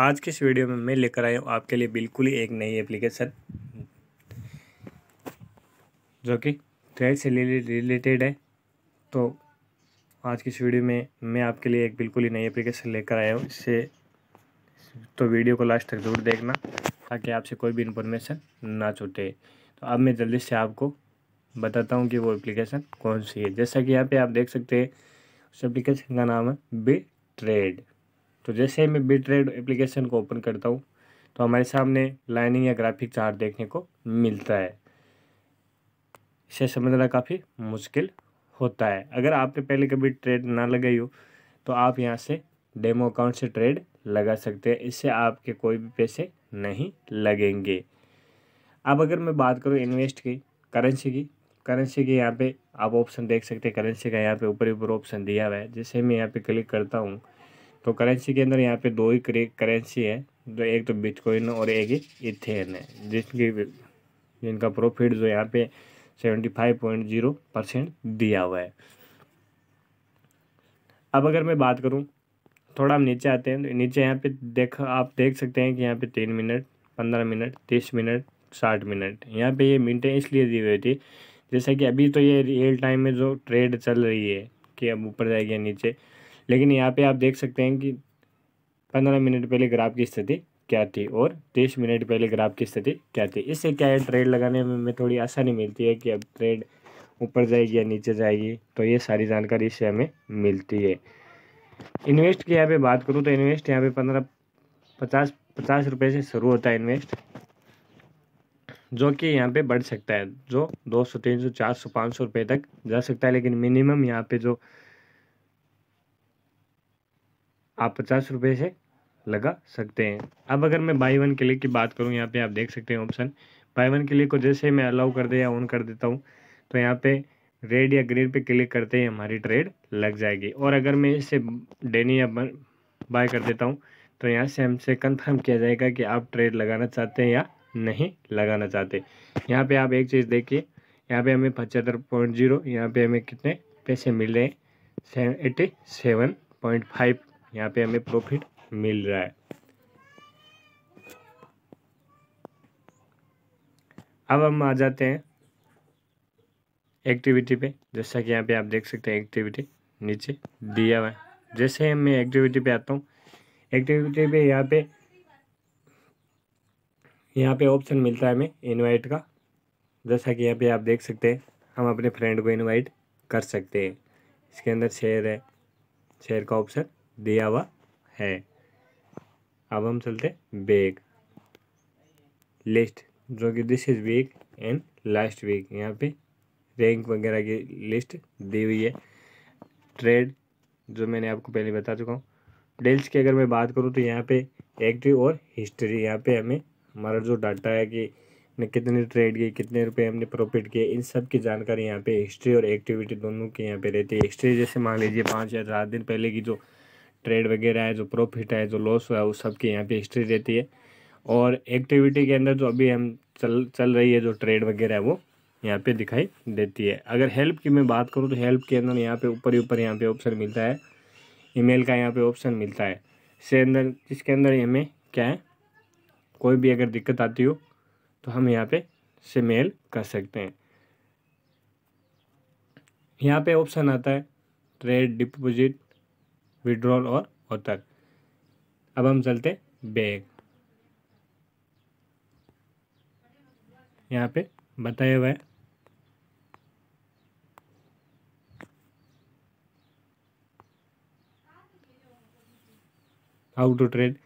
आज के इस वीडियो में मैं लेकर आया हूँ आपके लिए बिल्कुल ही एक नई एप्लीकेशन जो कि थ्रेड से रिलेटेड है तो आज की इस वीडियो में मैं आपके लिए एक बिल्कुल ही नई एप्लीकेशन लेकर आया हूँ इससे तो वीडियो को लास्ट तक ज़रूर देखना ताकि आपसे कोई भी इन्फॉर्मेशन ना छूटे तो अब मैं जल्दी से आपको बताता हूँ कि वो एप्लीकेशन कौन सी है जैसा कि यहाँ पे आप देख सकते हैं उस एप्लीकेशन का नाम है बी ट्रेड तो जैसे ही मैं बी ट्रेड एप्लीकेशन को ओपन करता हूँ तो हमारे सामने लाइनिंग या ग्राफिक चार्ट देखने को मिलता है इसे समझना काफ़ी मुश्किल होता है अगर आपने पहले कभी ट्रेड ना लगाई हो तो आप यहाँ से डेमो अकाउंट से ट्रेड लगा सकते हैं इससे आपके कोई भी पैसे नहीं लगेंगे अब अगर मैं बात करूँ इन्वेस्ट की करेंसी की करेंसी के यहाँ पे आप ऑप्शन देख सकते हैं करेंसी का यहाँ पे ऊपर ऊपर ऑप्शन दिया हुआ है जैसे मैं यहाँ पे क्लिक करता हूँ तो करेंसी के अंदर यहाँ पे दो ही करेंसी है जो तो एक तो बिटकॉइन और एक इथेन है जिसकी जिनका प्रॉफिट जो यहाँ पे seventy five point zero percent दिया हुआ है अब अगर मैं बात करूँ थोड़ा हम नीचे आते हैं तो नीचे यहाँ पे देख आप देख सकते हैं कि यहाँ पे तीन मिनट पंद्रह मिनट तीस मिनट साठ मिनट यहाँ पे ये मिनटें इसलिए दी हुई थी जैसे कि अभी तो ये रियल टाइम में जो ट्रेड चल रही है कि अब ऊपर जाएगी नीचे लेकिन यहाँ पे आप देख सकते हैं कि पंद्रह मिनट पहले ग्राफ की स्थिति क्या थी और तीस मिनट पहले ग्राफ की स्थिति क्या थी इससे क्या है ट्रेड लगाने में हमें थोड़ी आसानी मिलती है कि अब ट्रेड ऊपर जाएगी या नीचे जाएगी तो ये सारी जानकारी इससे हमें मिलती है इन्वेस्ट की यहाँ पे बात करूँ तो इन्वेस्ट यहाँ पे पंद्रह पचास पचास रुपये से शुरू होता है इन्वेस्ट जो कि यहाँ पे बढ़ सकता है जो दो सौ तीन सौ चार सौ पाँच सौ रुपये तक जा सकता है लेकिन मिनिमम यहाँ पे जो आप पचास रुपये से लगा सकते हैं अब अगर मैं बाई वन क्लिक की बात करूँ यहाँ पे आप देख सकते हैं ऑप्शन बाई वन क्लिक को जैसे मैं अलाउ कर दे या ऑन कर देता हूँ तो यहाँ पे रेड या ग्रीन पे क्लिक करते ही हमारी ट्रेड लग जाएगी और अगर मैं इसे डेनी या बाय कर देता हूँ तो यहाँ से हमसे कंफर्म किया जाएगा कि आप ट्रेड लगाना चाहते हैं या नहीं लगाना चाहते यहाँ पे आप एक चीज़ देखिए यहाँ पे हमें पचहत्तर पॉइंट जीरो यहाँ पे हमें कितने पैसे मिल रहे हैं एटी सेवन पॉइंट फाइव यहाँ पे हमें प्रॉफिट मिल रहा है अब हम आ जाते हैं एक्टिविटी पे जैसा कि यहाँ पे आप देख सकते हैं एक्टिविटी नीचे दिया हुआ है जैसे मैं एक्टिविटी पे आता हूँ एक्टिविटी पे यहाँ पे यहाँ पे ऑप्शन मिलता है हमें इनवाइट का जैसा कि यहाँ पे आप देख सकते हैं हम अपने फ्रेंड को इनवाइट कर सकते हैं इसके अंदर शेयर है शेयर का ऑप्शन दिया हुआ है अब हम चलते बेग लिस्ट जो कि this is week end last week यहाँ पे रैंक वगैरह की लिस्ट दी हुई है ट्रेड जो मैंने आपको पहले बता चुका हूँ डेल्स की अगर मैं बात करूँ तो यहाँ पे एक्टिव और हिस्ट्री यहाँ पे हमें हमारा जो डाटा है कि ने कितने ट्रेड किए कितने रुपए हमने प्रॉफिट किए इन सब की जानकारी यहाँ पे हिस्ट्री और एक्टिविटी दोनों की यहाँ पे रहती है हिस्ट्री जैसे मान लीजिए पाँच या सात दिन पहले की जो ट्रेड वगैरह है जो प्रॉफिट है जो लॉस हुआ है उस सब की यहाँ पे हिस्ट्री रहती है और एक्टिविटी के अंदर जो अभी हम चल चल रही है जो ट्रेड वगैरह है वो यहाँ पे दिखाई देती है अगर हेल्प की मैं बात करूँ तो हेल्प के अंदर यहाँ पे ऊपर ही ऊपर यहाँ पे ऑप्शन मिलता है ईमेल का यहाँ पे ऑप्शन मिलता है इसके अंदर जिसके अंदर हमें क्या है कोई भी अगर दिक्कत आती हो तो हम यहाँ पे से मेल कर सकते हैं यहाँ पे ऑप्शन आता है ट्रेड डिपॉजिट विड्रॉल और होतर अब हम चलते बैग यहाँ पे बताया हुआ है हाउ टू ट्रेड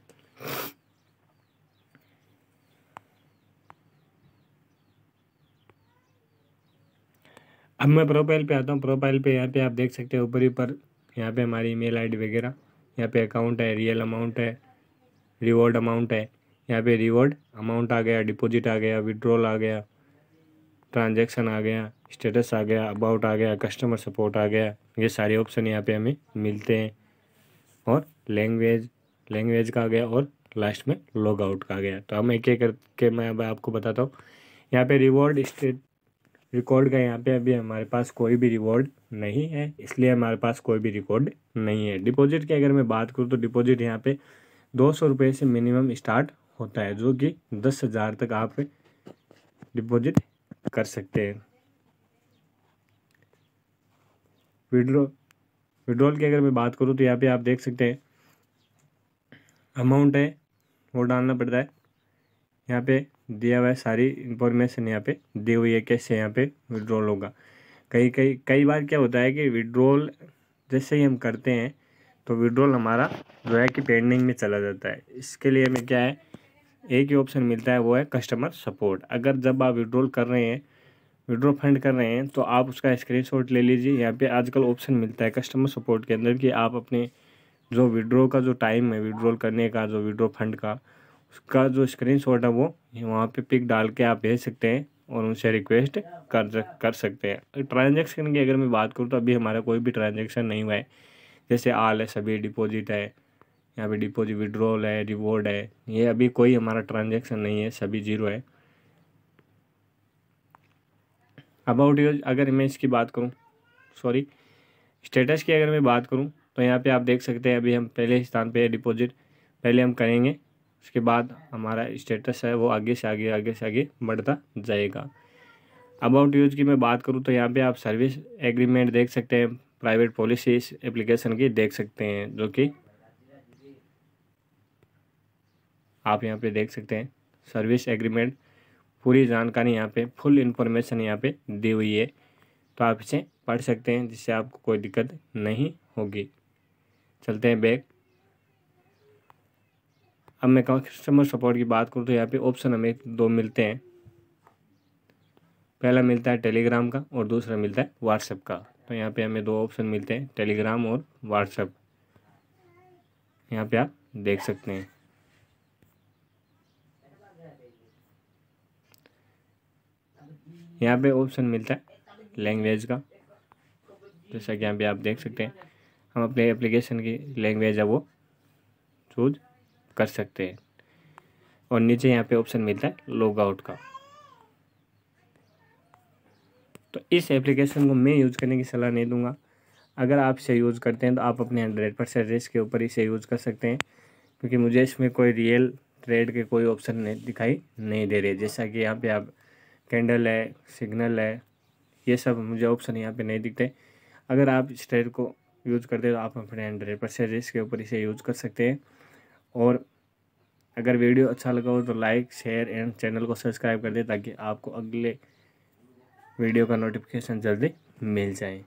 अब मैं प्रोफाइल पे आता हूँ प्रोफाइल पे यहाँ पे आप देख सकते हैं ऊपर ही यहाँ पे हमारी ईमेल आईडी वगैरह यहाँ पे अकाउंट है रियल अमाउंट है रिवॉर्ड अमाउंट है यहाँ पे रिवॉर्ड अमाउंट आ गया डिपॉजिट आ गया विड्रॉल आ गया ट्रांजैक्शन आ गया स्टेटस आ गया अबाउट आ गया कस्टमर सपोर्ट आ गया ये सारे ऑप्शन यहाँ पर हमें मिलते हैं और लैंग्वेज लैंग्वेज का आ गया और लास्ट में लॉग आउट का आ गया तो हम एक एक करके मैं अब आपको बताता हूँ यहाँ पे रिवॉर्ड स्टेट रिकॉर्ड का यहाँ पे अभी हमारे पास कोई भी रिवॉर्ड नहीं है इसलिए हमारे पास कोई भी रिकॉर्ड नहीं है डिपॉजिट की अगर मैं बात करूँ तो डिपॉजिट यहाँ पे दो सौ रुपये से मिनिमम स्टार्ट होता है जो कि दस हज़ार तक आप डिपॉजिट कर सकते हैं विड्रॉ विड्रॉल की अगर मैं बात करूँ तो यहाँ पे आप देख सकते हैं अमाउंट है वो डालना पड़ता है यहाँ पे दिया हुआ है सारी इंफॉर्मेशन यहाँ पे दी हुई है कैसे यहाँ पे विड्रॉल होगा कई कई कई बार क्या होता है कि विड्रोल जैसे ही हम करते हैं तो विड्रोल हमारा जो है कि पेंडिंग में चला जाता है इसके लिए हमें क्या है एक ही ऑप्शन मिलता है वो है कस्टमर सपोर्ट अगर जब आप विड्रोल कर रहे हैं विड्रॉ फंड कर रहे हैं तो आप उसका स्क्रीनशॉट ले लीजिए यहाँ पे आजकल ऑप्शन मिलता है कस्टमर सपोर्ट के अंदर कि आप अपने जो विड्रॉ का जो टाइम है विड्रॉल करने का जो विड्रॉ फंड का उसका जो स्क्रीनशॉट है वो वहाँ पे पिक डाल के आप भेज सकते हैं और उनसे रिक्वेस्ट कर कर सकते हैं ट्रांजेक्शन की अगर मैं बात करूँ तो अभी हमारा कोई भी ट्रांजेक्शन नहीं हुआ है जैसे आल है सभी डिपॉजिट है यहाँ पे डिपॉजिट विड्रॉल है रिवॉर्ड है ये अभी कोई हमारा ट्रांजेक्शन नहीं है सभी जीरो है अबाउट यूज अगर मैं इसकी बात करूँ सॉरी स्टेटस की अगर मैं बात करूँ तो यहाँ पे आप देख सकते हैं अभी हम पहले स्थान पे डिपॉजिट पहले हम करेंगे उसके बाद हमारा स्टेटस है वो आगे से आगे आगे से आगे बढ़ता जाएगा अबाउट यूज की मैं बात करूँ तो यहाँ पे आप सर्विस एग्रीमेंट देख सकते हैं प्राइवेट पॉलिसीज एप्लीकेशन की देख सकते हैं जो कि आप यहाँ पे देख सकते हैं सर्विस एग्रीमेंट पूरी जानकारी यहाँ पे फुल इन्फॉर्मेशन यहाँ पे दी हुई है तो आप इसे पढ़ सकते हैं जिससे आपको कोई दिक्कत नहीं होगी चलते हैं बैक अब मैं कस्टमर सपोर्ट की बात करूँ तो यहाँ पे ऑप्शन हमें दो मिलते हैं पहला मिलता है टेलीग्राम का और दूसरा मिलता है व्हाट्सएप का तो यहाँ पे हमें दो ऑप्शन मिलते हैं टेलीग्राम और व्हाट्सएप यहाँ पे आप देख सकते हैं यहाँ पे ऑप्शन मिलता है लैंग्वेज का जैसा कि यहाँ पे आप देख सकते हैं हम अपने एप्लीकेशन की लैंग्वेज है वो चूज कर सकते हैं और नीचे यहाँ पे ऑप्शन मिलता है लॉग आउट का तो इस एप्लीकेशन को मैं यूज़ करने की सलाह नहीं दूंगा अगर आप इसे यूज़ करते हैं तो आप अपने हंड्रेड परसेंट रिस्क के ऊपर इसे यूज़ कर सकते हैं क्योंकि मुझे इसमें कोई रियल ट्रेड के कोई ऑप्शन नहीं दिखाई नहीं दे रहे जैसा कि यहाँ पे आप कैंडल है सिग्नल है ये सब मुझे ऑप्शन यहाँ पे नहीं दिखते अगर आप इस ट्रेड को यूज़ करते हैं तो आप अपने हंड्रेड परसेंट रिस्क के ऊपर इसे यूज़ कर सकते हैं और अगर वीडियो अच्छा लगा हो तो लाइक शेयर एंड चैनल को सब्सक्राइब कर दें ताकि आपको अगले वीडियो का नोटिफिकेशन जल्दी मिल जाए